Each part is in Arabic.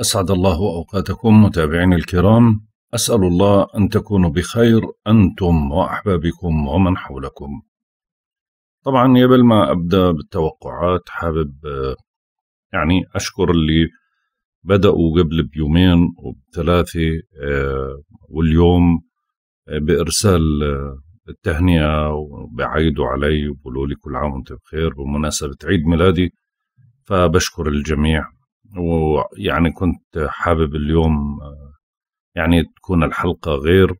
أسعد الله أوقاتكم متابعين الكرام أسأل الله أن تكونوا بخير أنتم وأحبابكم ومن حولكم طبعا قبل ما أبدأ بالتوقعات حابب يعني أشكر اللي بدأوا قبل بيومين وبثلاثة آه، واليوم آه، بإرسال آه، التهنئة وبعيدوا علي وبقولوا لي كل عام وأنتم بخير بمناسبة عيد ميلادي فبشكر الجميع ويعني كنت حابب اليوم يعني تكون الحلقة غير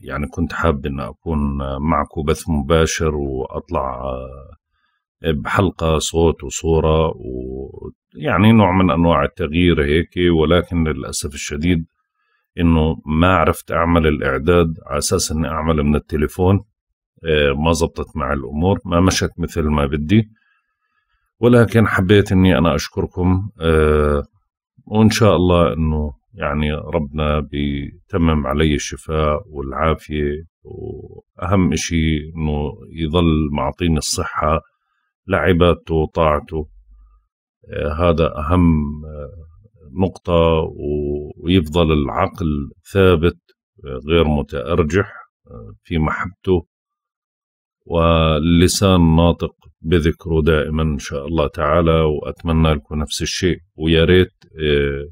يعني كنت حابب أن أكون معكم بث مباشر وأطلع بحلقة صوت وصورة ويعني نوع من أنواع التغيير هيك ولكن للأسف الشديد إنه ما عرفت أعمل الإعداد على أساس إني أعمل من التليفون ما زبطت مع الأمور ما مشت مثل ما بدي ولكن حبيت اني انا اشكركم آه، وان شاء الله انه يعني ربنا بيتمم علي الشفاء والعافيه واهم شيء انه يظل معطيني الصحه لعبادته وطاعته آه، هذا اهم آه، نقطه ويفضل العقل ثابت غير متارجح في محبته واللسان ناطق بذكره دائما إن شاء الله تعالى وأتمنى لكم نفس الشيء ويا ريت آه،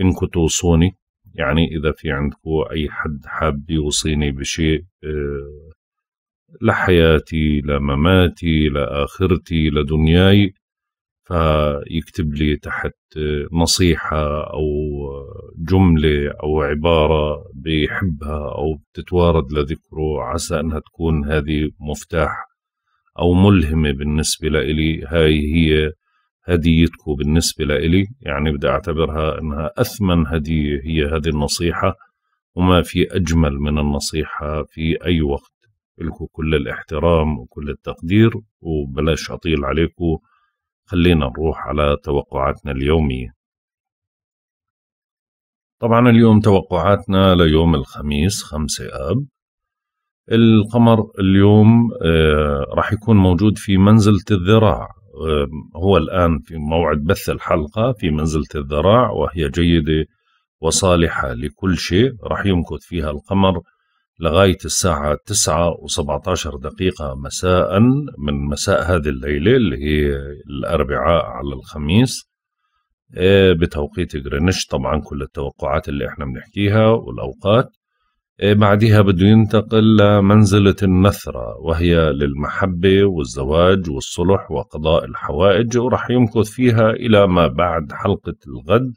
إنكم توصوني يعني إذا في عندكم أي حد حاب يوصيني بشيء آه، لحياتي لمماتي لآخرتي لدنياي فيكتب لي تحت آه، نصيحة أو جملة أو عبارة بيحبها أو بتتوارد لذكره عسى أنها تكون هذه مفتاح أو ملهمة بالنسبة لإلي هاي هي هديتكم بالنسبة لإلي يعني بدي أعتبرها أنها أثمن هدية هي هذه النصيحة وما في أجمل من النصيحة في أي وقت لكم كل الاحترام وكل التقدير وبلاش أطيل عليكم خلينا نروح على توقعاتنا اليومية طبعا اليوم توقعاتنا ليوم الخميس 5 آب القمر اليوم آه، راح يكون موجود في منزلة الذراع آه، هو الآن في موعد بث الحلقة في منزلة الذراع وهي جيدة وصالحة لكل شيء راح يمكث فيها القمر لغاية الساعة 9 و17 دقيقة مساء من مساء هذه الليلة اللي هي الأربعاء على الخميس آه، بتوقيت جرينتش طبعا كل التوقعات اللي احنا بنحكيها والأوقات إيه، بعدها بده ينتقل لمنزلة النثرة وهي للمحبة والزواج والصلح وقضاء الحوائج ورح يمكث فيها إلى ما بعد حلقة الغد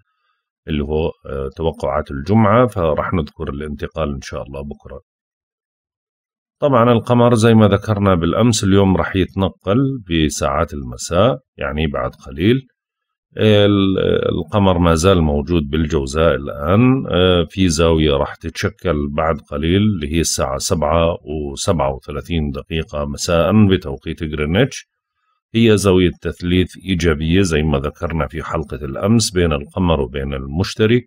اللي هو آه، توقعات الجمعة فرح نذكر الانتقال إن شاء الله بكرة طبعا القمر زي ما ذكرنا بالأمس اليوم رح يتنقل بساعات المساء يعني بعد قليل القمر ما زال موجود بالجوزاء الآن آه، في زاوية راح تتشكل بعد قليل اللي هي الساعة 7 و37 دقيقة مساء بتوقيت غرينتش هي زاوية تثليث إيجابية زي ما ذكرنا في حلقة الأمس بين القمر وبين المشتري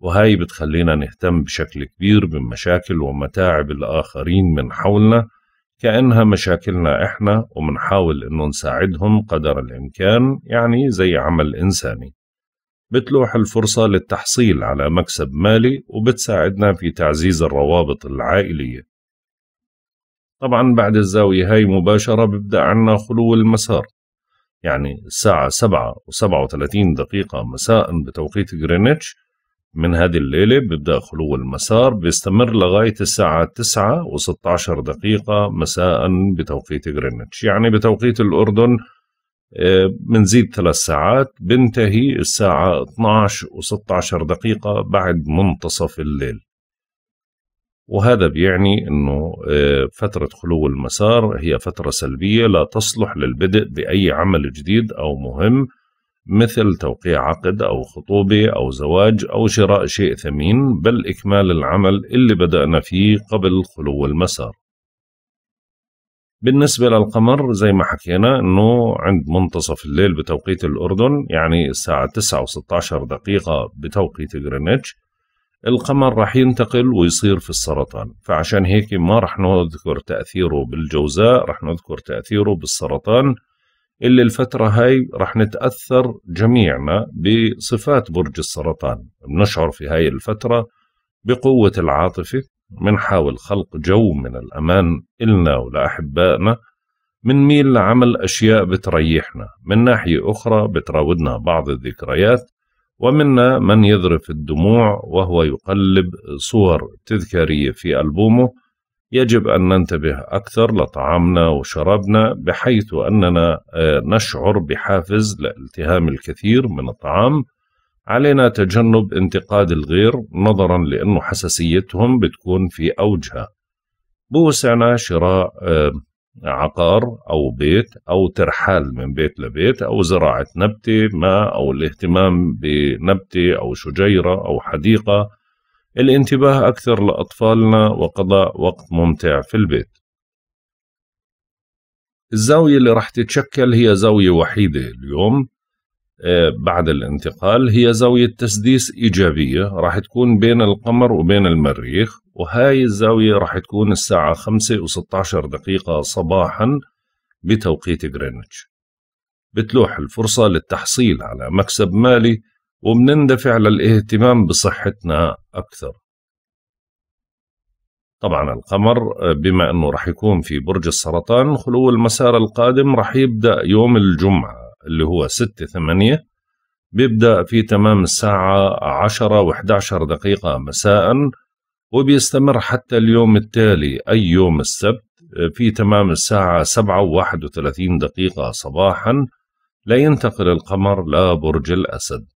وهاي بتخلينا نهتم بشكل كبير بمشاكل ومتاعب الآخرين من حولنا كأنها مشاكلنا إحنا ومنحاول إنه نساعدهم قدر الإمكان يعني زي عمل إنساني بتلوح الفرصة للتحصيل على مكسب مالي وبتساعدنا في تعزيز الروابط العائلية طبعا بعد الزاوية هاي مباشرة ببدأ عنا خلو المسار يعني الساعة 7 و37 دقيقة مساء بتوقيت غرينتش من هذه الليلة بيبدأ خلو المسار بيستمر لغاية الساعة 9 و16 دقيقة مساء بتوقيت غرينتش يعني بتوقيت الأردن بنزيد آه، ثلاث ساعات بنتهي الساعة 12 و16 دقيقة بعد منتصف الليل وهذا بيعني أنه آه، فترة خلو المسار هي فترة سلبية لا تصلح للبدء بأي عمل جديد أو مهم مثل توقيع عقد أو خطوبة أو زواج أو شراء شيء ثمين بل إكمال العمل اللي بدأنا فيه قبل خلو المسار بالنسبة للقمر زي ما حكينا أنه عند منتصف الليل بتوقيت الأردن يعني الساعة 9 و16 دقيقة بتوقيت غرينتش القمر رح ينتقل ويصير في السرطان فعشان هيك ما رح نذكر تأثيره بالجوزاء رح نذكر تأثيره بالسرطان اللي الفترة هاي رح نتأثر جميعنا بصفات برج السرطان بنشعر في هاي الفترة بقوة العاطفة بنحاول خلق جو من الأمان إلنا ولأحبائنا بنميل لعمل أشياء بتريحنا من ناحية أخرى بتراودنا بعض الذكريات ومنا من يذرف الدموع وهو يقلب صور تذكارية في ألبومه يجب أن ننتبه أكثر لطعامنا وشرابنا بحيث أننا آه، نشعر بحافز لالتهام الكثير من الطعام علينا تجنب انتقاد الغير نظرا لأنه حساسيتهم بتكون في أوجها بوسعنا شراء آه، عقار أو بيت أو ترحال من بيت لبيت أو زراعة نبتة ما أو الاهتمام بنبتة أو شجيرة أو حديقة الانتباه أكثر لأطفالنا وقضاء وقت ممتع في البيت الزاوية اللي راح تتشكل هي زاوية وحيدة اليوم آه، بعد الانتقال هي زاوية تسديس إيجابية راح تكون بين القمر وبين المريخ وهاي الزاوية راح تكون الساعة 5 و16 دقيقة صباحا بتوقيت غرينتش بتلوح الفرصة للتحصيل على مكسب مالي وبنندفع للاهتمام بصحتنا أكثر طبعا القمر آه، بما أنه رح يكون في برج السرطان خلو المسار القادم رح يبدأ يوم الجمعة اللي هو 6 8 بيبدأ في تمام الساعة 10 و11 دقيقة مساء وبيستمر حتى اليوم التالي أي يوم السبت آه، في تمام الساعة 7 و31 دقيقة صباحا لينتقل القمر لبرج الأسد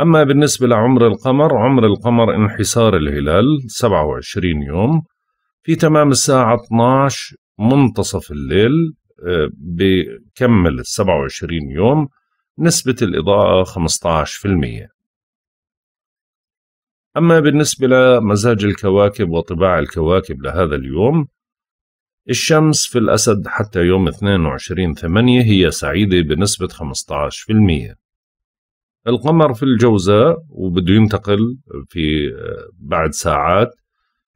أما بالنسبة لعمر القمر عمر القمر انحسار الهلال 27 يوم في تمام الساعة 12 منتصف الليل آه، بكمل 27 يوم نسبة الإضاءة 15% أما بالنسبة لمزاج الكواكب وطباع الكواكب لهذا اليوم الشمس في الأسد حتى يوم 22 8 هي سعيدة بنسبة 15% القمر في الجوزاء وبده ينتقل في آه، بعد ساعات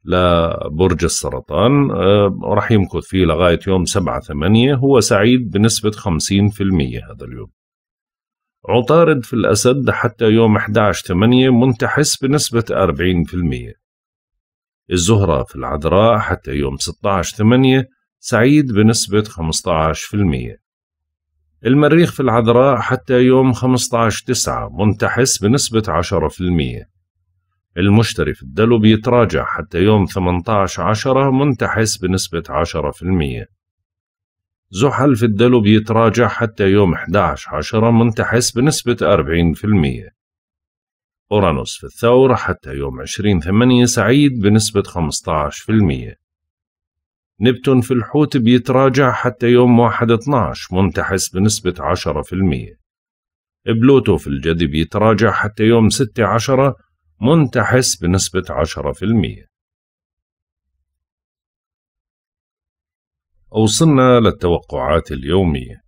لبرج السرطان آه، راح يمكث فيه لغاية يوم سبعة ثمانية هو سعيد بنسبة خمسين في المية هذا اليوم عطارد في الأسد حتى يوم 11 ثمانية منتحس بنسبة أربعين في المية الزهرة في العذراء حتى يوم ستة عشر ثمانية سعيد بنسبة خمسة عشر في المية المريخ في العذراء حتى يوم 15/9 منتحس بنسبة 10%. المشتري في الدلو بيتراجع حتى يوم 18/10 منتحس بنسبة 10%. زحل في الدلو بيتراجع حتى يوم 11/10 منتحس بنسبة 40%. أورانوس في الثور حتى يوم 20/8 سعيد بنسبة 15%. نبتون في الحوت بيتراجع حتى يوم واحد اتناش منتحس بنسبة عشرة في المية بلوتو في الجدي بيتراجع حتى يوم ستة عشرة منتحس بنسبة عشرة في المية وصلنا للتوقعات اليومية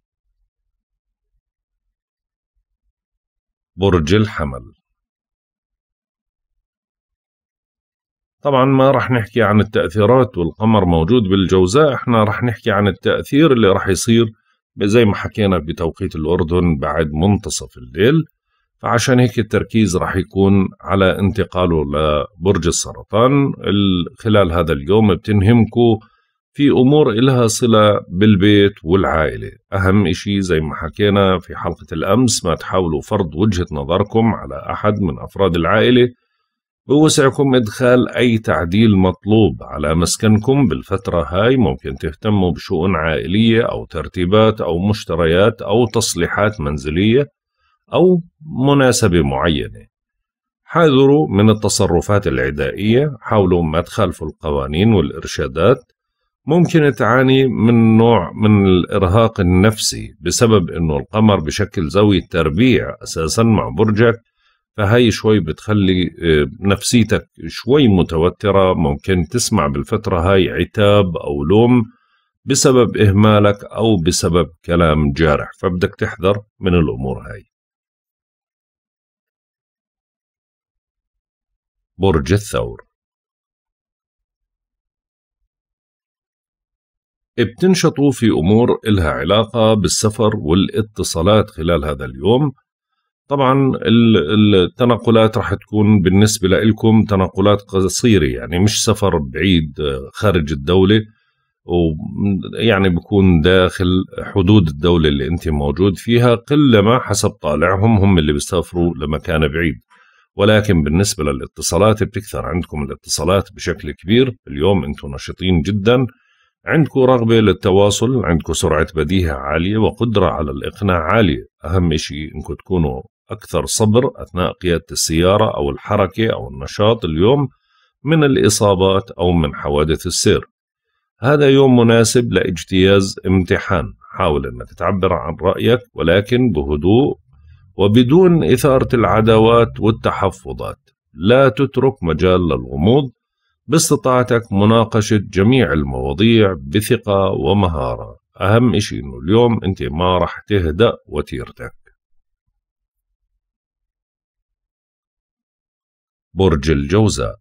برج الحمل طبعا ما راح نحكي عن التأثيرات والقمر موجود بالجوزاء احنا راح نحكي عن التأثير اللي راح يصير زي ما حكينا بتوقيت الأردن بعد منتصف الليل فعشان هيك التركيز راح يكون على انتقاله لبرج السرطان خلال هذا اليوم بتنهمكو في أمور إلها صلة بالبيت والعائلة أهم إشي زي ما حكينا في حلقة الأمس ما تحاولوا فرض وجهة نظركم على أحد من أفراد العائلة بوسعكم إدخال أي تعديل مطلوب على مسكنكم بالفترة هاي ممكن تهتموا بشؤون عائلية أو ترتيبات أو مشتريات أو تصليحات منزلية أو مناسبة معينة حاذروا من التصرفات العدائية حاولوا ما تخالفوا القوانين والإرشادات ممكن تعاني من نوع من الإرهاق النفسي بسبب أنه القمر بشكل زاوية تربيع أساسا مع برجك فهي شوي بتخلي آه، نفسيتك شوي متوترة ممكن تسمع بالفترة هاي عتاب أو لوم بسبب إهمالك أو بسبب كلام جارح فبدك تحذر من الأمور هاي برج الثور بتنشطوا في أمور إلها علاقة بالسفر والاتصالات خلال هذا اليوم طبعا التنقلات راح تكون بالنسبة لكم تنقلات قصيرة يعني مش سفر بعيد آه، خارج الدولة ويعني بكون داخل حدود الدولة اللي أنت موجود فيها ما حسب طالعهم هم اللي بيسافروا لمكان بعيد ولكن بالنسبة للاتصالات بتكثر عندكم الاتصالات بشكل كبير اليوم أنتم نشطين جدا عندكم رغبة للتواصل عندكم سرعة بديهة عالية وقدرة على الإقناع عالية أهم شيء أنكم تكونوا أكثر صبر أثناء قيادة السيارة أو الحركة أو النشاط اليوم من الإصابات أو من حوادث السير هذا يوم مناسب لاجتياز امتحان حاول أنك تعبر عن رأيك ولكن بهدوء وبدون إثارة العداوات والتحفظات لا تترك مجال للغموض باستطاعتك مناقشة جميع المواضيع بثقة ومهارة أهم إشي إنه اليوم أنت ما رح تهدأ وتيرتك برج الجوزاء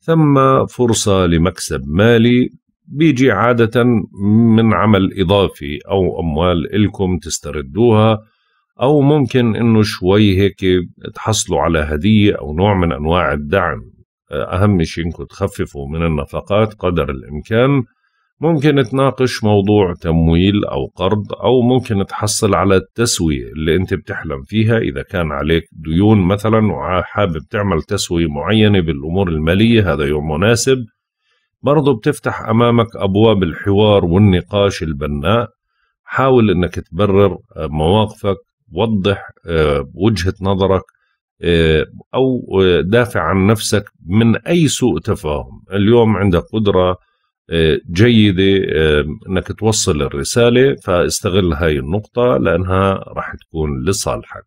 ثم فرصة لمكسب مالي بيجي عادة من عمل إضافي أو أموال إلكم تستردوها أو ممكن إنه شوي هيك تحصلوا على هدية أو نوع من أنواع الدعم أهم شيء إنكم تخففوا من النفقات قدر الإمكان ممكن تناقش موضوع تمويل أو قرض أو ممكن تحصل على التسوية اللي أنت بتحلم فيها إذا كان عليك ديون مثلا وحابب تعمل تسوية معينة بالأمور المالية هذا يوم مناسب برضو بتفتح أمامك أبواب الحوار والنقاش البناء حاول أنك تبرر آه، مواقفك وضح آه، وجهة نظرك آه، أو دافع عن نفسك من أي سوء تفاهم اليوم عندك قدرة آه، جيدة أنك توصل الرسالة فاستغل هاي النقطة لأنها راح تكون لصالحك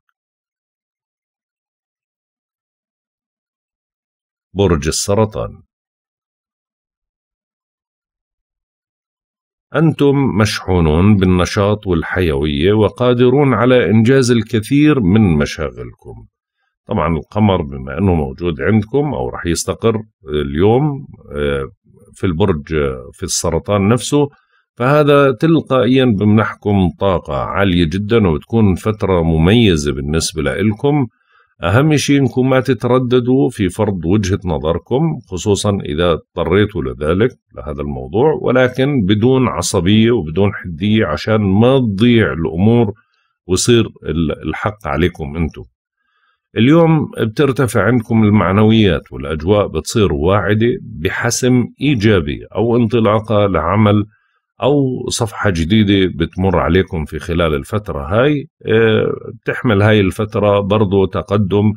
برج السرطان أنتم مشحونون بالنشاط والحيوية وقادرون على إنجاز الكثير من مشاغلكم طبعا القمر بما أنه موجود عندكم أو رح يستقر اليوم آه، في البرج في السرطان نفسه فهذا تلقائيا بمنحكم طاقة عالية جدا وتكون فترة مميزة بالنسبة لإلكم أهم شيء إنكم ما تترددوا في فرض وجهة نظركم خصوصا إذا اضطريتوا لذلك لهذا الموضوع ولكن بدون عصبية وبدون حدية عشان ما تضيع الأمور ويصير الحق عليكم أنتم اليوم بترتفع عندكم المعنويات والأجواء بتصير واعدة بحسم إيجابي أو انطلاقة لعمل أو صفحة جديدة بتمر عليكم في خلال الفترة هاي آه، بتحمل هاي الفترة برضو تقدم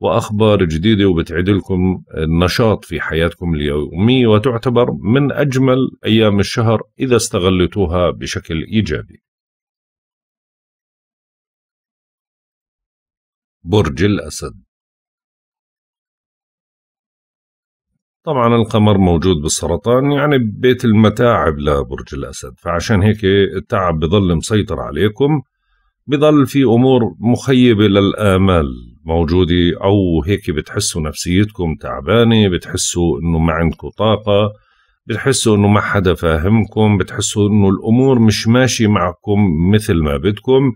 وأخبار جديدة وبتعيد لكم النشاط في حياتكم اليومية وتعتبر من أجمل أيام الشهر إذا استغلتوها بشكل إيجابي برج الأسد طبعا القمر موجود بالسرطان يعني بيت المتاعب لبرج الأسد فعشان هيك التعب بضل مسيطر عليكم بضل في أمور مخيبة للآمال موجودة أو هيك بتحسوا نفسيتكم تعبانة بتحسوا أنه ما عندكم طاقة بتحسوا أنه ما حدا فاهمكم بتحسوا أنه الأمور مش ماشية معكم مثل ما بدكم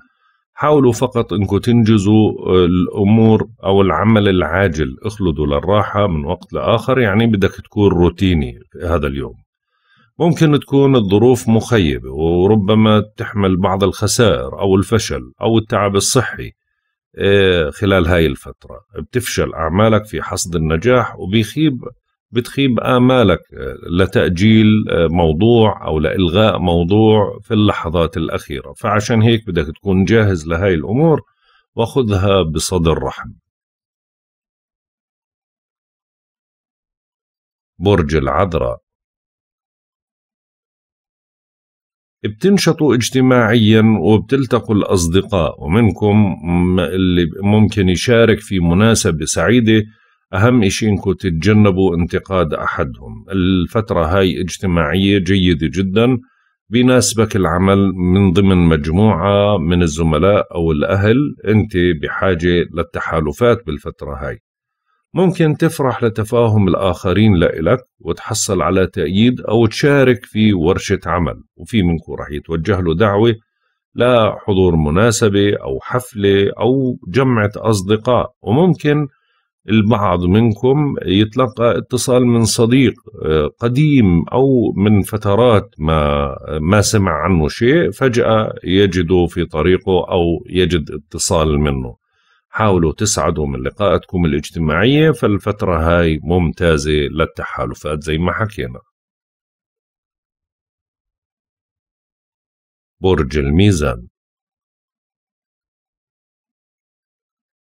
حاولوا فقط انكم تنجزوا الامور او العمل العاجل اخلدوا للراحه من وقت لاخر يعني بدك تكون روتيني هذا اليوم ممكن تكون الظروف مخيبه وربما تحمل بعض الخسائر او الفشل او التعب الصحي إيه، خلال هاي الفتره بتفشل اعمالك في حصد النجاح وبيخيب بتخيب آمالك آه، آه، لتأجيل آه، موضوع أو لإلغاء موضوع في اللحظات الأخيرة فعشان هيك بدك تكون جاهز لهاي الأمور وخذها بصدر رحم برج العذراء بتنشطوا اجتماعيا وبتلتقوا الأصدقاء ومنكم اللي ممكن يشارك في مناسبة سعيدة أهم شيء إنكم تتجنبوا انتقاد أحدهم الفترة هاي اجتماعية جيدة جدا بيناسبك العمل من ضمن مجموعة من الزملاء أو الأهل أنت بحاجة للتحالفات بالفترة هاي ممكن تفرح لتفاهم الآخرين لإلك وتحصل على تأييد أو تشارك في ورشة عمل وفي منكم رح يتوجه له دعوة لحضور مناسبة أو حفلة أو جمعة أصدقاء وممكن البعض منكم يتلقى اتصال من صديق آه، قديم او من فترات ما آه، ما سمع عنه شيء فجاه يجده في طريقه او يجد اتصال منه حاولوا تسعدوا من لقاءاتكم الاجتماعيه فالفتره هاي ممتازه للتحالفات زي ما حكينا برج الميزان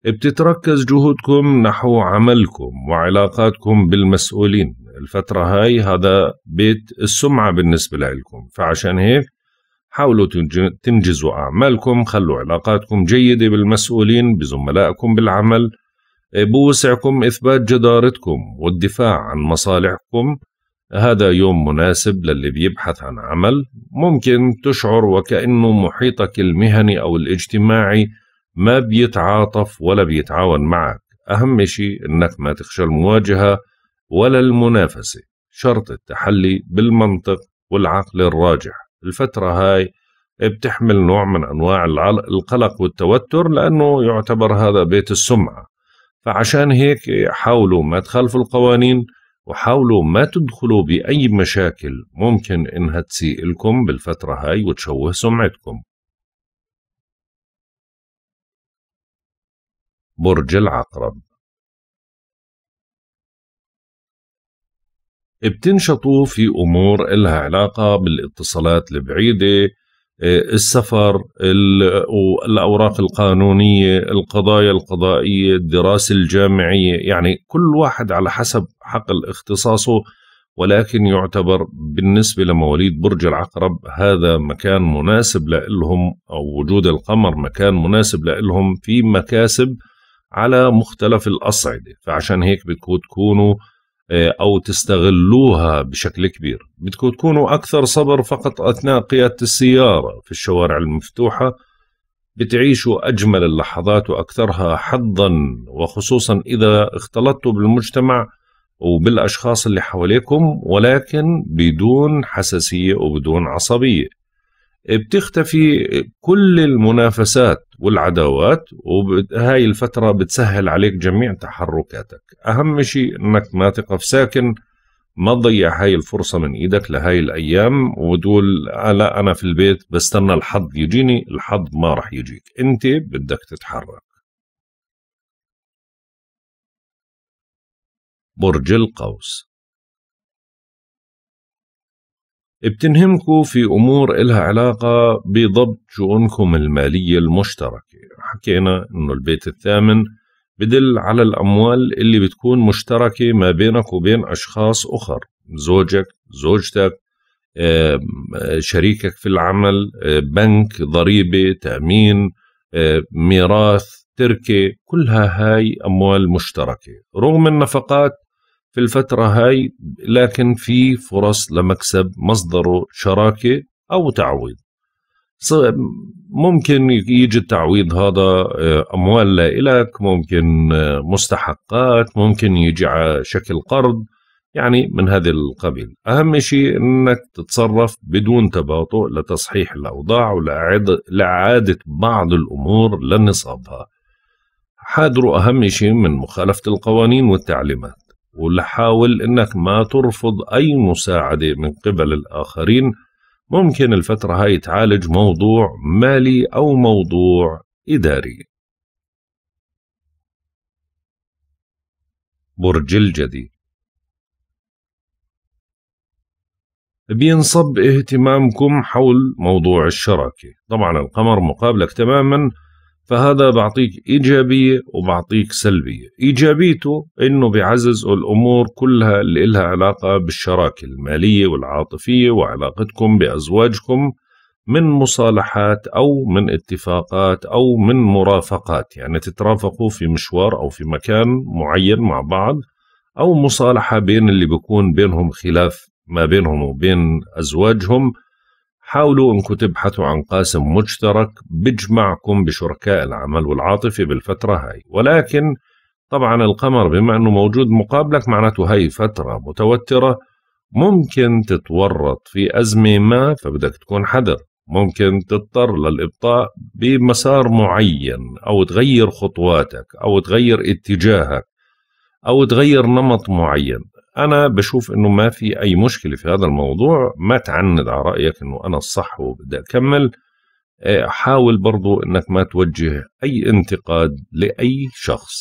بتتركز جهودكم نحو عملكم وعلاقاتكم بالمسؤولين الفترة هاي هذا بيت السمعة بالنسبة لكم فعشان هيك حاولوا تنجزوا أعمالكم خلوا علاقاتكم جيدة بالمسؤولين بزملائكم بالعمل إيه، بوسعكم إثبات جدارتكم والدفاع عن مصالحكم هذا يوم مناسب للي بيبحث عن عمل ممكن تشعر وكأنه محيطك المهني أو الاجتماعي ما بيتعاطف ولا بيتعاون معك أهم شيء أنك ما تخشى المواجهة ولا المنافسة شرط التحلي بالمنطق والعقل الراجح الفترة هاي بتحمل نوع من أنواع القلق والتوتر لأنه يعتبر هذا بيت السمعة فعشان هيك حاولوا ما تخالفوا القوانين وحاولوا ما تدخلوا بأي مشاكل ممكن إنها تسيء لكم بالفترة هاي وتشوه سمعتكم برج العقرب بتنشطوا في أمور إلها علاقة بالاتصالات البعيدة آه، السفر الأوراق القانونية القضايا القضائية الدراسة الجامعية يعني كل واحد على حسب حقل اختصاصه ولكن يعتبر بالنسبة لمواليد برج العقرب هذا مكان مناسب لهم أو وجود القمر مكان مناسب لهم في مكاسب على مختلف الأصعدة فعشان هيك بدكم تكونوا آه، أو تستغلوها بشكل كبير بدكم تكونوا أكثر صبر فقط أثناء قيادة السيارة في الشوارع المفتوحة بتعيشوا أجمل اللحظات وأكثرها حظا وخصوصا إذا اختلطتوا بالمجتمع وبالأشخاص اللي حواليكم ولكن بدون حساسية وبدون عصبية بتختفي كل المنافسات والعداوات وهاي الفترة بتسهل عليك جميع تحركاتك أهم شيء أنك ما تقف ساكن ما تضيع هاي الفرصة من إيدك لهاي الأيام وتقول آه، لا أنا في البيت بستنى الحظ يجيني الحظ ما رح يجيك أنت بدك تتحرك برج القوس بتنهمكوا في أمور إلها علاقة بضبط شؤونكم المالية المشتركة حكينا أنه البيت الثامن بدل على الأموال اللي بتكون مشتركة ما بينك وبين أشخاص أخر زوجك زوجتك شريكك في العمل آه، بنك ضريبة تأمين آه، ميراث تركة كلها هاي أموال مشتركة رغم النفقات في الفترة هاي لكن في فرص لمكسب مصدره شراكة أو تعويض ممكن يجي التعويض هذا آه، أموال لا إلك ممكن آه، مستحقات ممكن يجي على شكل قرض يعني من هذا القبيل أهم شيء أنك تتصرف بدون تباطؤ لتصحيح الأوضاع ولإعادة بعض الأمور لنصابها حاذروا أهم شيء من مخالفة القوانين والتعليمات وحاول انك ما ترفض اي مساعدة من قبل الاخرين ممكن الفترة هاي تعالج موضوع مالي او موضوع اداري برج الجدي بينصب اهتمامكم حول موضوع الشراكة طبعا القمر مقابلك تماما فهذا بعطيك إيجابية وبعطيك سلبية إيجابيته أنه بيعزز الأمور كلها اللي إلها علاقة بالشراكة المالية والعاطفية وعلاقتكم بأزواجكم من مصالحات أو من اتفاقات أو من مرافقات يعني تترافقوا في مشوار أو في مكان معين مع بعض أو مصالحة بين اللي بيكون بينهم خلاف ما بينهم وبين أزواجهم حاولوا انكم تبحثوا عن قاسم مشترك بيجمعكم بشركاء العمل والعاطفة بالفترة هاي ولكن طبعا القمر بما انه موجود مقابلك معناته هاي فترة متوترة ممكن تتورط في أزمة ما فبدك تكون حذر ممكن تضطر للإبطاء بمسار معين أو تغير خطواتك أو تغير اتجاهك أو تغير نمط معين انا بشوف انه ما في اي مشكله في هذا الموضوع ما تعند على رايك انه انا الصح وبدي اكمل إيه، حاول برضو انك ما توجه اي انتقاد لاي شخص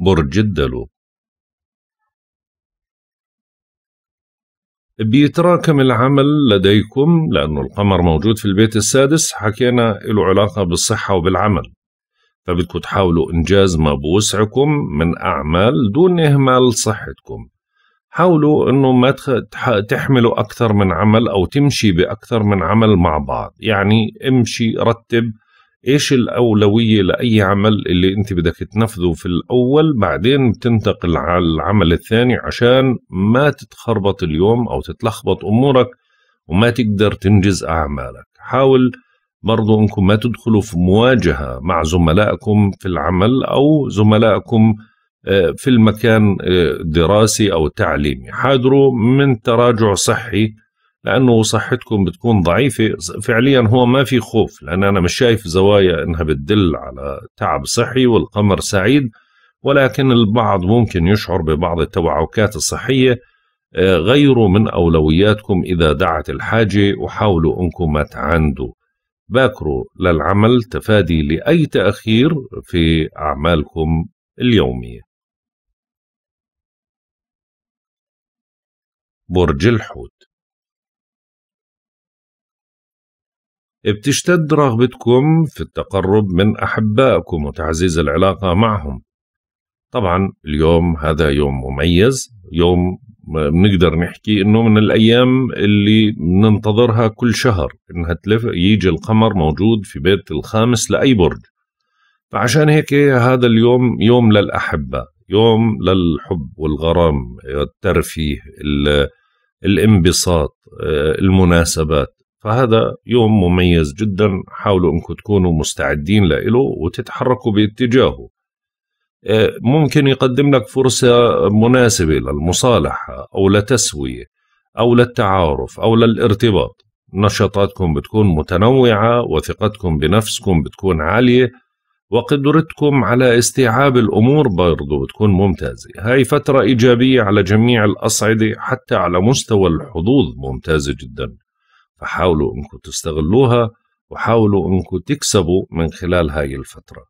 برج الدلو بيتراكم العمل لديكم لأنه القمر موجود في البيت السادس حكينا له علاقة بالصحة وبالعمل فبدكم تحاولوا إنجاز ما بوسعكم من أعمال دون إهمال صحتكم حاولوا انه ما تحملوا اكثر من عمل او تمشي باكثر من عمل مع بعض يعني امشي رتب ايش الاولويه لاي عمل اللي انت بدك تنفذه في الاول بعدين بتنتقل على العمل الثاني عشان ما تتخربط اليوم او تتلخبط امورك وما تقدر تنجز اعمالك حاول برضو أنكم ما تدخلوا في مواجهة مع زملائكم في العمل أو زملائكم آه، في المكان الدراسي آه، أو التعليمي حاذروا من تراجع صحي لأنه صحتكم بتكون ضعيفة فعليا هو ما في خوف لأن أنا مش شايف زوايا أنها بتدل على تعب صحي والقمر سعيد ولكن البعض ممكن يشعر ببعض التوعكات الصحية آه، غيروا من أولوياتكم إذا دعت الحاجة وحاولوا أنكم ما تعاندوا باكروا للعمل تفادي لأي تأخير في أعمالكم اليومية برج الحوت بتشتد رغبتكم في التقرب من أحبائكم وتعزيز العلاقة معهم طبعا اليوم هذا يوم مميز يوم بنقدر نحكي انه من الايام اللي بننتظرها كل شهر انها تلف يجي القمر موجود في بيت الخامس لاي برج فعشان هيك هذا اليوم يوم للاحبه يوم للحب والغرام الترفيه الانبساط المناسبات فهذا يوم مميز جدا حاولوا انكم تكونوا مستعدين له وتتحركوا باتجاهه آه، ممكن يقدم لك فرصة مناسبة للمصالحة أو لتسوية أو للتعارف أو للارتباط نشاطاتكم بتكون متنوعة وثقتكم بنفسكم بتكون عالية وقدرتكم على استيعاب الأمور برضو بتكون ممتازة هاي فترة إيجابية على جميع الأصعدة حتى على مستوى الحظوظ ممتازة جدا فحاولوا أنكم تستغلوها وحاولوا أنكم تكسبوا من خلال هاي الفترة